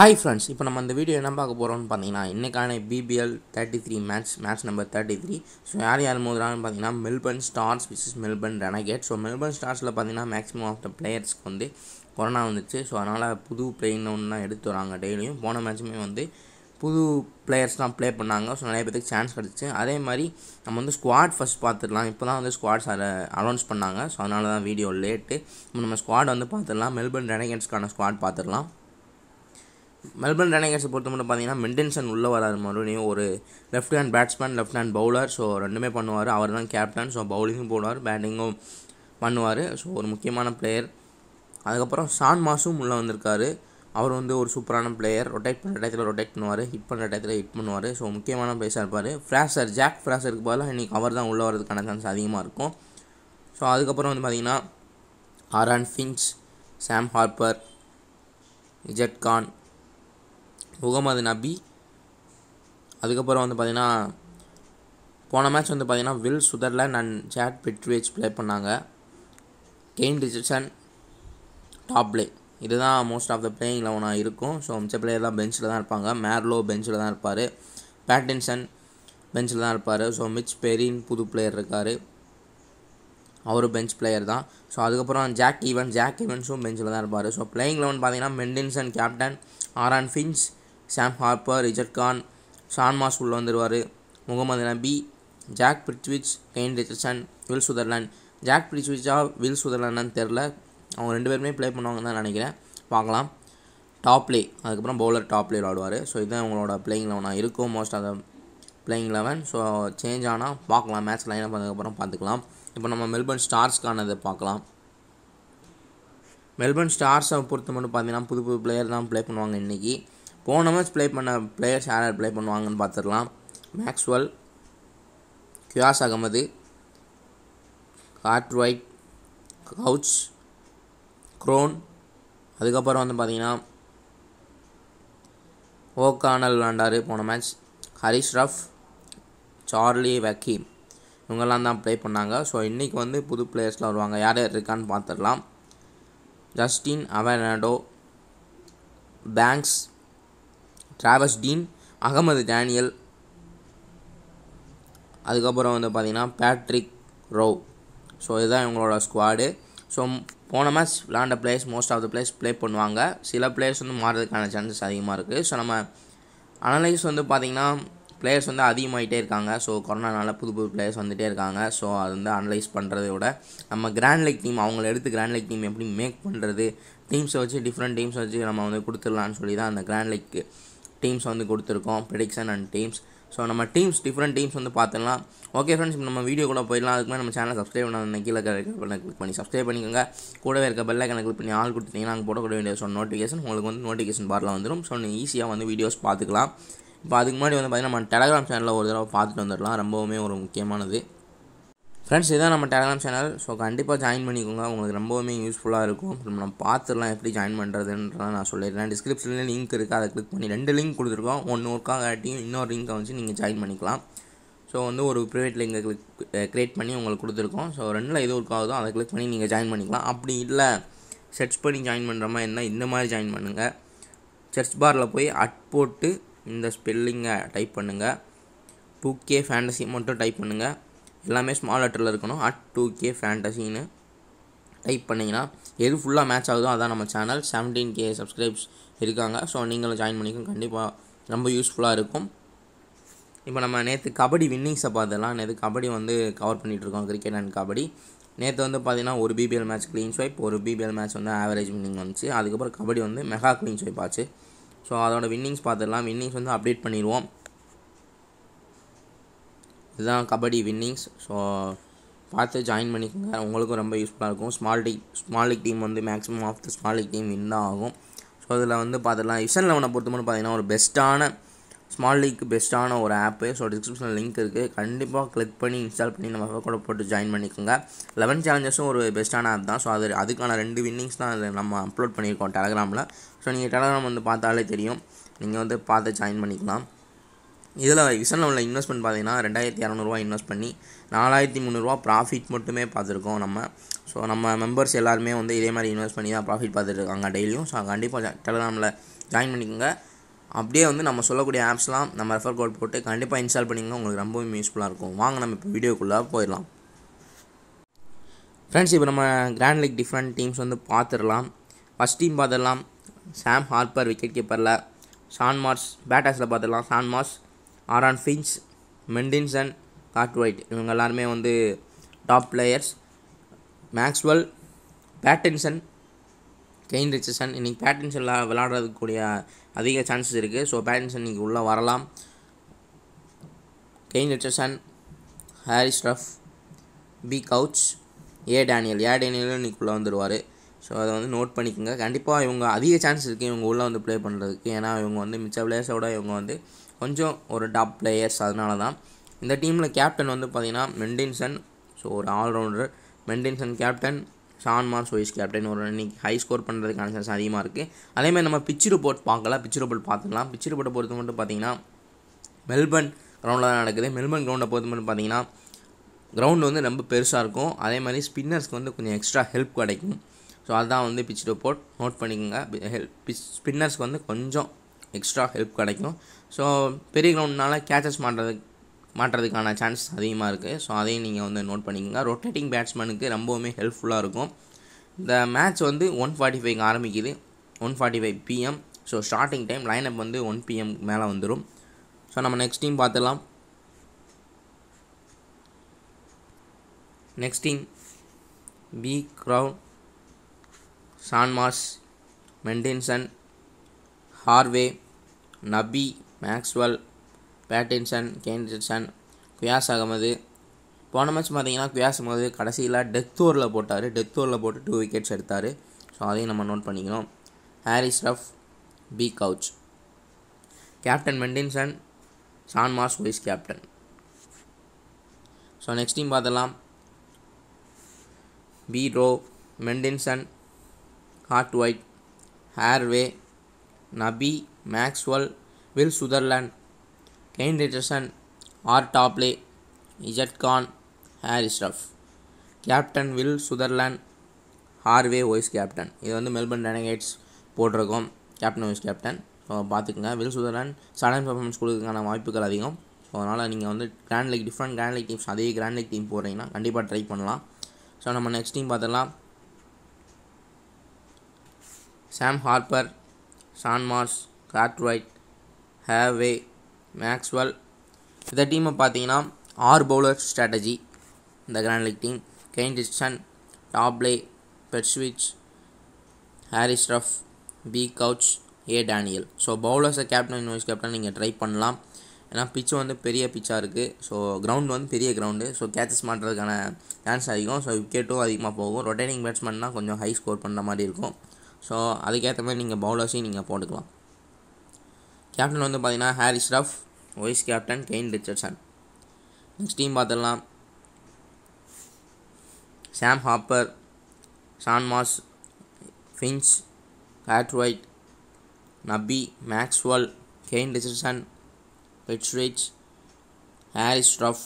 hi friends இப்போ நம்ம அந்த வீடியோ என்ன பார்க்க போகிறோம்னு பார்த்தீங்கன்னா இன்றைக்கான BBL thirty three match match number thirty three so யார் யார் மோதுறாங்கன்னு பார்த்தீங்கன்னா Melbourne Stars versus Melbourne Renegade so Melbourne ஸ்டார்ஸில் பார்த்தீங்கன்னா மேக்ஸிமம் ஆஃப் த பிளேயர்ஸ்க்கு வந்து கொரோனா வந்துச்சு ஸோ அதனால் புது பிளேயிங் ஒன்று தான் எடுத்து வராங்க டெய்லியும் போன மேட்சுமே வந்து புது பிளேயர்ஸ்லாம் ப்ளே பண்ணாங்க ஸோ நிறைய பேருக்கு சான்ஸ் கிடச்சி அதே மாதிரி நம்ம வந்து ஸ்குவாட் ஃபஸ்ட் பார்த்துடலாம் இப்போ தான் வந்து ஸ்குவாட்ஸ் அதை அனௌன்ஸ் பண்ணாங்க ஸோ அதனால தான் வீடியோ லேட்டு நம்ம ஸ்குவாட் வந்து பார்த்துடலாம் மெல்பர்ன் ரெனகேட்ஸ்க்கான ஸ்குவாட் பார்த்துடலாம் மெல்பர்ன் ரனிங்கர்ஸை பொறுத்த மட்டும் பார்த்தீங்கன்னா மெண்டன்சன் உள்ளே வராது மறுபடியும் ஒரு left hand batsman left hand bowler so ரெண்டுமே பண்ணுவார் அவர் தான் கேப்டன் ஸோ பவுலிங்கும் போடுவார் பேட்டிங்கும் பண்ணுவார் ஸோ ஒரு முக்கியமான பிளேயர் அதுக்கப்புறம் ஷான் மாஸும் உள்ளே வந்திருக்காரு அவர் வந்து ஒரு சூப்பரான பிளேயர் ரொட்டேட் பண்ணுற டயத்தில் ரொட்டேட் பண்ணுவார் ஹிட் பண்ணுற டயத்தில் ஹிட் பண்ணுவார் ஸோ முக்கியமான பிளேஸாக இருப்பார் ஃப்ராஷர் ஜாக் ஃப்ராஷருக்கு பதிலாக இன்றைக்கி அவர் தான் உள்ளே வரதுக்கான சான்ஸ் அதிகமாக இருக்கும் ஸோ அதுக்கப்புறம் வந்து பார்த்திங்கன்னா Aaron Finch Sam Harper Zahir Khan Mohammad Nabi அதுக்கப்புறம் வந்து பார்த்திங்கன்னா போன மேட்ச் வந்து பார்த்தீங்கன்னா வில் சுதர்லேண்ட் அண்ட் சேட் பெட்ரிவேஜ் ப்ளே பண்ணாங்க கெயின் ரிச்சர்சன் டாப் பிளே இதுதான் மோஸ்ட் ஆஃப் த பிளேயிங் லெவனாக இருக்கும் ஸோ மிச்ச பிளேயர் தான் பெஞ்சில் தான் இருப்பாங்க மேர்லோ பெஞ்சில் தான் இருப்பார் பேட்டின்சன் பெஞ்சில் தான் இருப்பார் ஸோ மிச் பெரின் புது பிளேயர் இருக்கார் அவரும் பெஞ்ச் பிளேயர் தான் ஸோ அதுக்கப்புறம் ஜாக் ஈவன் ஜாக் ஈவன்ஸும் பெஞ்சில் தான் இருப்பார் ஸோ பிளேயிங் லெவன் பார்த்தீங்கன்னா Maddinson captain Aaron Finch Sam Harper ரிஜர்ட் கான் ஷான் மாஸ் உள்ளே வந்துடுவார் Mohammad Nabi Jack Prestwidge Kane Richardson Will Sutherland Jack பிரிட்விச்சா வில் சுதர்லேண்டான்னு தெரில அவங்க ரெண்டு பேருமே ப்ளே பண்ணுவாங்க தான் நினைக்கிறேன் பார்க்கலாம் டாப் ப்ளே அதுக்கப்புறம் பவுலர் டாப் ப்ளே விளாடுவார் ஸோ இதுதான் அவங்களோட பிளேயிங் லெவனாக இருக்கும் most of the playing eleven so change ஆனால் பார்க்கலாம் மேட்ச் லைனாக பண்ணதுக்கப்புறம் பார்த்துக்கலாம் இப்போ நம்ம மெல்பர்ன் ஸ்டார்ஸ்க்கானதை பார்க்கலாம் மெல்பர்ன் ஸ்டார்ஸை பொறுத்த மட்டும் பார்த்தீங்கன்னா புது புது பிளேயர் தான் ப்ளே பண்ணுவாங்க இன்றைக்கி போன மேட்ச் ப்ளே பண்ண பிளேயர்ஸ் யார் யார் ப்ளே பண்ணுவாங்கன்னு பார்த்துடலாம் Maxwell Qais Ahmad Cartwright Couch Crone அதுக்கப்புறம் வந்து பார்த்திங்கன்னா ஓகானல் விளாண்டார் போன match Haris Rauf Charlie Wakim இவங்கெல்லாம் தான் ப்ளே பண்ணாங்க ஸோ இன்றைக்கி வந்து புது பிளேயர்ஸ்லாம் வருவாங்க யார் யார் இருக்கான்னு பார்த்துடலாம் ஜஸ்டின் அவர்னாடோ Banks Travis Dean Ahmad Daniel அதுக்கப்புறம் வந்து பார்த்திங்கன்னா பேட்ரிக் ரோவ் ஸோ இதுதான் இவங்களோட ஸ்குவாடு ஸோ போன மேட்ச் விளாண்ட players most of the players play பண்ணுவாங்க சில பிளேயர்ஸ் வந்து மாறுறதுக்கான சான்சஸ் அதிகமாக இருக்குது ஸோ நம்ம அனலைஸ் வந்து பார்த்திங்கன்னா பிளேயர்ஸ் வந்து அதிகமாகிட்டே இருக்காங்க ஸோ கொரோனானால புது புது பிளேயர்ஸ் வந்துகிட்டே இருக்காங்க ஸோ அது வந்து அனலைஸ் பண்ணுறத விட நம்ம கிராண்ட் லைக் டீம் அவங்கள எடுத்து கிராண்ட் லைக் டீம் எப்படி மேக் பண்ணுறது டீம்ஸை வச்சு டிஃப்ரெண்ட் டீம்ஸ் வச்சு நம்ம வந்து கொடுத்துடலான்னு சொல்லி தான் அந்த கிராண்ட் லைக்கு டீம்ஸ் வந்து கொடுத்துருக்கோம் ப்ரெடிக்ஷன் அண்ட் டீம்ஸ் ஸோ நம்ம டீம்ஸ் டிஃப்ரெண்ட் டீம்ஸ் வந்து பார்த்துடலாம் ஓகே ஃப்ரெண்ட்ஸ் இப்போ நம்ம வீடியோ கூட போயிடலாம் அதுக்கு நம்ம சேனல் சப்ஸ்கிரைப் பண்ண கீழே கிளிக் பண்ணி சப்ஸ்கிரைப் பண்ணிக்கோங்க கூடவே இருக்க பெல்லை கணக்கு கிளிக் பண்ணி ஆள் கொடுத்தீங்கன்னா நாங்கள் போடக்கூடிய ஸோ நோட்டிஃபிகேஷன் உங்களுக்கு வந்து நோட்டிஃபிகேஷன் பாரில் வந்துடும் ஸோ நீங்கள் ஈஸியாக வந்து வீடியோஸ் பார்த்துக்கலாம் இப்போ அதுக்கு முன்னாடி வந்து பார்த்திங்கன்னா நம்ம டெலகிராம் சேனலில் ஒரு தடவை பார்த்துட்டு வந்துடலாம் ரொம்பவுமே ஒரு முக்கியமானது ஃப்ரெண்ட்ஸ் இதான் நம்ம டெலகிராம் சேனல் ஸோ கண்டிப்பாக ஜாயின் பண்ணிக்கோங்க உங்களுக்கு ரொம்பவுமே யூஸ்ஃபுல்லாக இருக்கும் நம்ம பார்த்துடலாம் எப்படி ஜாயின் பண்ணுறதுன்றதான் நான் சொல்லிடுறேன் டிஸ்கிரிப்ஷனில் லிங்க் இருக்குது அதை கிளிக் பண்ணி ரெண்டு லிங்க் கொடுத்துருக்கோம் ஒன்று ஒர்க்காங்காட்டியும் இன்னொரு லிங்க்கை வச்சு நீங்கள் ஜாயின் பண்ணிக்கலாம் ஸோ வந்து ஒரு ப்ரைவேட் லிங்கை கிளிக் க்ரியேட் பண்ணி உங்களுக்கு கொடுத்துருக்கோம் ஸோ ரெண்டில் எது ஒர்க் ஆகுதோ அதை கிளிக் பண்ணி நீங்கள் ஜாயின் பண்ணிக்கலாம் அப்படி இல்லை சர்ச் பண்ணி ஜாயின் பண்ணுற மாதிரி இருந்தால் இந்த மாதிரி ஜாயின் பண்ணுங்கள் சர்ச் பாரில் போய் அட் போட்டு இந்த ஸ்பெல்லிங்கை டைப் பண்ணுங்கள் டூ கே ஃபேண்டசி மட்டும் டைப் பண்ணுங்கள் எல்லாமே ஸ்மால் லெட்டரில் இருக்கணும் அட் டூ கே ஃபேண்டசின்னு டைப் பண்ணிங்கன்னா எது ஃபுல்லாக மேட்ச் ஆகுதோ அதான் நம்ம சேனல் செவன்டீன் கே சப்ஸ்கிரைப்ஸ் இருக்காங்க ஸோ நீங்களும் ஜாயின் பண்ணிக்கோங்க கண்டிப்பாக ரொம்ப யூஸ்ஃபுல்லாக இருக்கும் இப்போ நம்ம நேற்று கபடி வின்னிங்ஸை பார்த்துலாம் நேற்று கபடி வந்து கவர் பண்ணிகிட்ருக்கோம் கிரிக்கெட் அண்ட் கபடி நேற்று வந்து பார்த்திங்கன்னா ஒரு பிபிஎல் மேட்ச் க்ளீன் ஸ்வைப் ஒரு பிபிஎல் மேட்ச் வந்து ஆவரேஜ் வின்னிங் வந்துச்சு அதுக்கப்புறம் கபடி வந்து மெகா க்ளீன் ஸ்வைப் ஆச்சு ஸோ அதோட வின்னிங்ஸ் பார்த்துடலாம் வின்னிங்ஸ் வந்து அப்டேட் பண்ணிடுவோம் இதுதான் கபடி வின்னிங்ஸ் ஸோ பார்த்து ஜாயின் பண்ணிக்கோங்க உங்களுக்கும் ரொம்ப யூஸ்ஃபுல்லாக இருக்கும் small T small league team வந்து maximum of the small league team win தான் ஆகும் ஸோ அதில் வந்து பார்த்துக்கலாம் இசன் லெவனை பொறுத்த மட்டும் பார்த்தீங்கன்னா ஒரு பெஸ்ட்டான ஸ்மால் லீக் பெஸ்ட்டான ஒரு ஆப்பு ஸோ டிஸ்கிரிப்ஷனில் லிங்க் இருக்குது கண்டிப்பாக கிளிக் பண்ணி இன்ஸ்டால் பண்ணி நம்ம கூட போட்டு ஜாயின் பண்ணிக்கோங்க லெவன் சேலஞ்சஸும் ஒரு பெஸ்ட்டான ஆப் தான் ஸோ அது அதுக்கான ரெண்டு வின்னிங்ஸ் தான் அதில் நம்ம அப்லோட் பண்ணியிருக்கோம் டெலகிராமில் ஸோ நீங்கள் டெலகிராம் வந்து பார்த்தாலே தெரியும் நீங்கள் வந்து பார்த்து ஜாயின் பண்ணிக்கலாம் இதில் விசன் லெவலில் இன்வெஸ்ட்மெண்ட் பார்த்தீங்கன்னா ரெண்டாயிரத்தி இரநூறுவா இன்வெஸ்ட் பண்ணி நாலாயிரத்தி முந்நூறுரூவா ப்ராஃபிட் மட்டுமே பார்த்துருக்கோம் நம்ம ஸோ நம்ம மெம்பர்ஸ் எல்லாருமே வந்து இதே மாதிரி இன்வெஸ்ட் பண்ணி தான் ப்ராஃபிட் பார்த்துட்ருக்காங்க டெய்லியும் ஸோ கண்டிப்பாக டெலகிராமில் ஜாயின் பண்ணிக்கோங்க அப்படியே வந்து நம்ம சொல்லக்கூடிய ஆப்ஸ்லாம் நம்ம ரெஃபர் கோட் போட்டு கண்டிப்பாக இன்ஸ்டால் பண்ணிங்க உங்களுக்கு ரொம்பவும் யூஸ்ஃபுல்லாக இருக்கும் வாங்க நம்ம இப்போ வீடியோக்குள்ளே போயிடலாம் ஃப்ரெண்ட்ஸ் இப்போ நம்ம கிராண்ட் லீக் டிஃப்ரெண்ட் டீம்ஸ் வந்து பார்த்துடலாம் ஃபஸ்ட் டீம் பார்த்துடலாம் சாம் ஹார்பர் விக்கெட் கீப்பரில் ஷான் மார்ஸ் பேட்டர்ஸில் பார்த்துடலாம் Shaun Marsh Aaron Finch Maddinson and காட்வைட் இவங்க எல்லாருமே வந்து top players Maxwell Pattinson Kane Richardson இன்றைக்கி பேட்டின்சன் விளாடுறதுக்கு கூடிய அதிக சான்சஸ் இருக்குது ஸோ பேட்டின்சன் இன்றைக்கி உள்ளே வரலாம் Kane Richardson Harry Staff B Couch A Daniel A டேனியலும் உள்ளே வந்துடுவார் ஸோ அதை வந்து நோட் பண்ணிக்கோங்க கண்டிப்பாக இவங்க அதிக சான்ஸ் இருக்குது இவங்க உள்ளே வந்து ப்ளே பண்ணுறதுக்கு ஏன்னா இவங்க வந்து மிச்ச பிளேயர்ஸோட இவங்க வந்து கொஞ்சம் ஒரு டாப் பிளேயர்ஸ் அதனால தான் இந்த டீமில் கேப்டன் வந்து பார்த்திங்கன்னா மெண்டின்சன் ஸோ ஒரு ஆல்ரவுண்டர் மெண்டின்சன் கேப்டன் மார்ஸ் சுயேஷ் கேப்டன் ஒரு இன்னைக்கு ஹை ஸ்கோர் பண்ணுறதுக்கான சான்ஸ் அதிகமாக இருக்குது அதேமாதிரி நம்ம பிச்சு ரிப்போர்ட் பார்க்கலாம் பிச்சு ரிப்போர்ட் பார்த்துக்கலாம் பிச்சு ரிப்போர்ட்டை பொறுத்த மட்டும் பார்த்தீங்கன்னா மெல்பர்ன் கிரௌண்டில் தான் நடக்குது மெல்பர்ன் கிரவுண்டை பொறுத்த மட்டும் பார்த்தீங்கன்னா கிரவுண்டு வந்து ரொம்ப பெருசாக இருக்கும் அதே மாதிரி ஸ்பின்னர்ஸ்க்கு வந்து கொஞ்சம் எக்ஸ்ட்ரா ஹெல்ப் கிடைக்கும் ஸோ அதுதான் வந்து பிச்சு ரிப்போர்ட் நோட் பண்ணிக்கோங்க ஹெல்ப் பிச் ஸ்பின்னர்ஸ்க்கு வந்து கொஞ்சம் எக்ஸ்ட்ரா ஹெல்ப் கிடைக்கும் ஸோ பெரிய கிரவுண்ட்னால கேச்சஸ் மாட்டுறது மாட்டுறதுக்கான சான்ஸ் அதிகமாக இருக்குது ஸோ அதையும் நீங்கள் வந்து நோட் பண்ணிக்கோங்க ரொட்டேட்டிங் பேட்ஸ்மேனுக்கு ரொம்பவுமே ஹெல்ப்ஃபுல்லாக இருக்கும் இந்த மேட்ச் வந்து ஒன் ஃபார்ட்டி ஃபைவ்க்கு ஆரம்பிக்குது one forty five PM so starting time line up வந்து ஒன் பிஎம் மேலே வந்துடும் ஸோ நம்ம நெக்ஸ்ட் டீம் பார்த்துடலாம் next team B Crown Shaun Marsh Maddinson Harvey Nabi Maxwell Pattinson கேண்டில்சன் குயாஸ் அகமது போன மேட்ச் பார்த்தீங்கன்னா குயாஸ் அகமது கடைசியில் டெத் ஓரில் போட்டார் டெத் ஓரில் போட்டு டூ விக்கெட்ஸ் எடுத்தார் ஸோ அதையும் நம்ம நோட் பண்ணிக்கணும் Haris Rauf B Couch captain Maddinson Shaun Marsh vice captain so next team பார்த்தலாம் பி ரோ மெண்டின்சன் ஹார்ட் ஒயிட் Harvey Nabi Maxwell Will Sutherland Kane Richardson R Topley Z Khan Haris Rauf captain Will Sutherland Harvey vice captain இது வந்து Melbourne Renegades போட்டிருக்கோம் captain vice captain so பார்த்துக்குங்க Will Sutherland sudden performance கொடுக்கறதுக்கான வாய்ப்புகள் அதிகம் ஸோ அதனால் நீங்கள் வந்து grand league different grand league teams அதே கிராண்ட் லைக் டீம் போடுறீங்கன்னா கண்டிப்பாக ட்ரை பண்ணலாம் ஸோ நம்ம நெக்ஸ்ட் டீம் பார்த்துடலாம் Sam Harper Shaun Marsh Cartwright Harvey Maxwell இந்த டீமை பார்த்தீங்கன்னா ஆறு பவுலர் ஸ்ட்ராட்டஜி இந்த கிராண்ட் லீக் டீம் கெயின் டிஸ்டன் Topley Prestwidge Haris Rauf B Couch A Daniel so பவுலர்ஸை கேப்டன் வைஸ் கேப்டன் நீங்கள் ட்ரை பண்ணலாம் ஏன்னா பிச்சு வந்து பெரிய பிச்சாக இருக்குது ஸோ கிரவுண்ட் வந்து பெரிய கிரவுண்டு ஸோ கேச்சஸ் மாட்டுறதுக்கான சான்ஸ் அதிகம் ஸோ விக்கெட்டும் அதிகமாக போகும் ரொட்டேட்டிங் பேட்ஸ்மேன்னா கொஞ்சம் ஹை ஸ்கோர் பண்ணுற மாதிரி இருக்கும் ஸோ அதுக்கேற்ற மாதிரி நீங்கள் பவுலர்ஸையும் நீங்கள் போட்டுக்கலாம் கேப்டன் வந்து பார்த்தீங்கன்னா Haris Rauf vice captain Kane Richardson next team பார்த்துடலாம் சாம் ஹாப்பர் சான்மாஸ் ஃபின்ச் ஹேட்வைட் Nabi Maxwell Kane Richardson Prestwidge Haris Rauf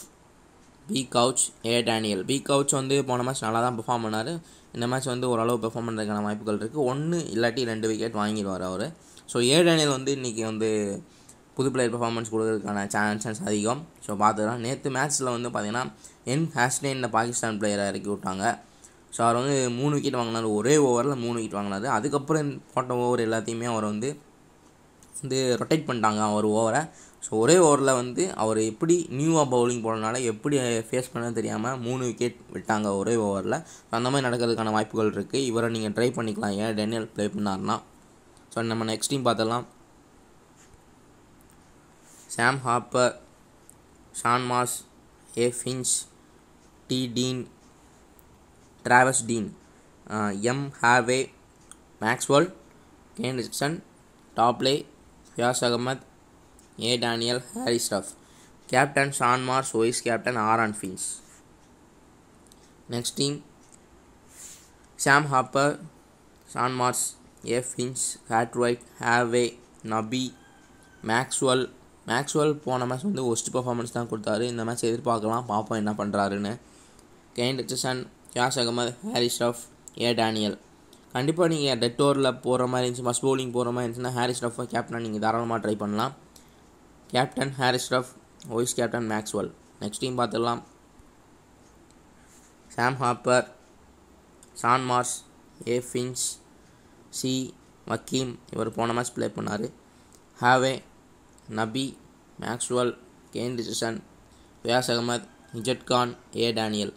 B Couch A Daniel B Couch வந்து போன மேட்ச் நல்லா தான் பெர்ஃபார்ம் பண்ணார் இந்த மேட்ச் வந்து ஓரளவு பெர்ஃபார்ம் பண்ணுறதுக்கான வாய்ப்புகள் இருக்குது ஒன்று இல்லாட்டி ரெண்டு விக்கெட் வாங்கிடுவார் அவர் ஸோ ஏழனில் வந்து இன்றைக்கி வந்து புது பிளேயர் பெர்ஃபார்மன்ஸ் கொடுக்கறதுக்கான சான்சஸ் அதிகம் ஸோ பார்த்துக்கலாம் நேற்று மேட்ச்சில் வந்து பார்த்திங்கன்னா என் ஹேஸ்டேன் பாகிஸ்தான் பிளேயரை இறக்கி விட்டாங்க ஸோ அவர் வந்து மூணு விக்கெட் வாங்கினார் ஒரே ஓவரில் மூணு விக்கெட் வாங்கினார் அதுக்கப்புறம் போட்ட ஓவர் எல்லாத்தையுமே அவர் வந்து வந்து ரொட்டேட் பண்ணிட்டாங்க அவர் ஓவரை ஸோ ஒரே ஓவரில் வந்து அவர் எப்படி நியூவாக பவுலிங் போனனால எப்படி ஃபேஸ் பண்ண தெரியாமல் மூணு விக்கெட் விட்டாங்க ஒரே ஓவரில் ஸோ அந்த மாதிரி நடக்கிறதுக்கான வாய்ப்புகள் இருக்குது இவரை நீங்கள் ட்ரை பண்ணிக்கலாம் ஏன் டேனியல் ப்ளே பண்ணார்னா ஸோ நம்ம நெக்ஸ்ட் டீம் பார்த்தலாம் Sam Harper Shaun Marsh A Finch D Dean Travis Dean M Harvey Maxwell Kane Richardson Topley Qais Ahmad A Daniel Harry Staff captain Shaun Marsh vice captain Aaron Finch next team Sam Harper Shaun Marsh A Finch Cartwright Harvey Nabi Maxwell Maxwell போன match வந்து worst performance தான் கொடுத்தாரு இந்த match எதிர்பார்க்கலாம் பார்ப்போம் என்ன பண்ணுறாருன்னு Kane Richardson gas Ahmed Harry Staff A Daniel கண்டிப்பாக நீங்கள் டெட் ஓவரில் போகிற மாதிரி இருந்துச்சு ஃபஸ்ட் பவுலிங் போகிற மாதிரி இருந்துச்சுன்னா ஹாரி ஸ்டாஃபை கேப்டனாக நீங்கள் தாராளமாக ட்ரை பண்ணலாம் captain Haris Rauf vice captain Maxwell next team பார்த்துடலாம் Sam Harper Shaun Marsh A Finch C Wakim இவர் போன மேட்ச் ப்ளே பண்ணார் Harvey Nabi Maxwell Kane Richardson Qais Ahmad Z Khan A Daniel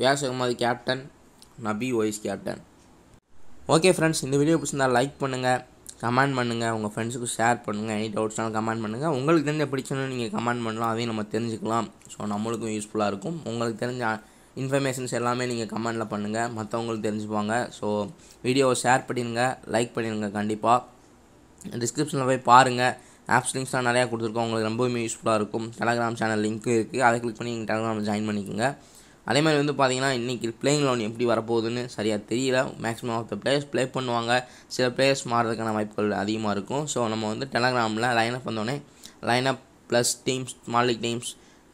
Qais Ahmad captain Nabi vice captain okay friends இந்த வீடியோ பிடிச்சிருந்தால் லைக் பண்ணுங்கள் கமெண்ட் பண்ணுங்கள் உங்கள் ஃப்ரெண்ட்ஸுக்கு ஷேர் பண்ணுங்கள் எனி டவுட்ஸ்னாலும் கமெண்ட் பண்ணுங்கள் உங்களுக்கு தெரிஞ்ச பிடிச்சோன்னு நீங்கள் கமெண்ட் பண்ணலாம் அதையும் நம்ம தெரிஞ்சுக்கலாம் ஸோ நம்மளுக்கும் யூஸ்ஃபுல்லாக இருக்கும் உங்களுக்கு தெரிஞ்ச இன்ஃபர்மேஷன்ஸ் எல்லாமே நீங்கள் கமெண்டில் பண்ணுங்கள் மற்றவங்களுக்கு தெரிஞ்சுப்பாங்க ஸோ வீடியோவை ஷேர் பண்ணிடுங்க லைக் பண்ணிடுங்க கண்டிப்பாக டிஸ்கிரிப்ஷனில் போய் பாருங்கள் ஆப்ஸ் லிங்க்ஸ்லாம் நிறையா கொடுத்துருக்கோம் உங்களுக்கு ரொம்பவுமே யூஸ்ஃபுல்லாக இருக்கும் டெலகிராம் சேனல் லிங்க்கும் இருக்குது அதை கிளிக் பண்ணி நீங்கள் டெலகிராமில் ஜாயின் பண்ணிக்கோங்க அதே மாதிரி வந்து பார்த்திங்கன்னா இன்றைக்கி பிளேயிங் லோன் எப்படி வரப்போகுதுன்னு சரியாக தெரியல maximum of the players play பண்ணுவாங்க சில பிளேயர்ஸ் மாறதுக்கான வாய்ப்புகள் அதிகமாக இருக்கும் ஸோ நம்ம வந்து டெலகிராமில் லைன் அப் வந்தோடனே லைனப் ப்ளஸ் டீம்ஸ் மாலிக் டீம்ஸ்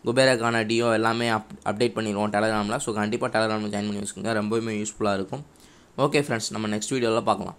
குபேரக்கான டியோ எல்லாமே அப் அப்டேட் பண்ணிடுவோம் டெலகிராமில் ஸோ கண்டிப்பாக டெலகிராமில் ஜாயின் பண்ணி வச்சுக்கோங்க ரொம்பவுமே யூஸ்ஃபுல்லாக இருக்கும் ஓகே ஃப்ரெண்ட்ஸ் நம்ம நெக்ஸ்ட் வீடியோவில் பார்க்கலாம்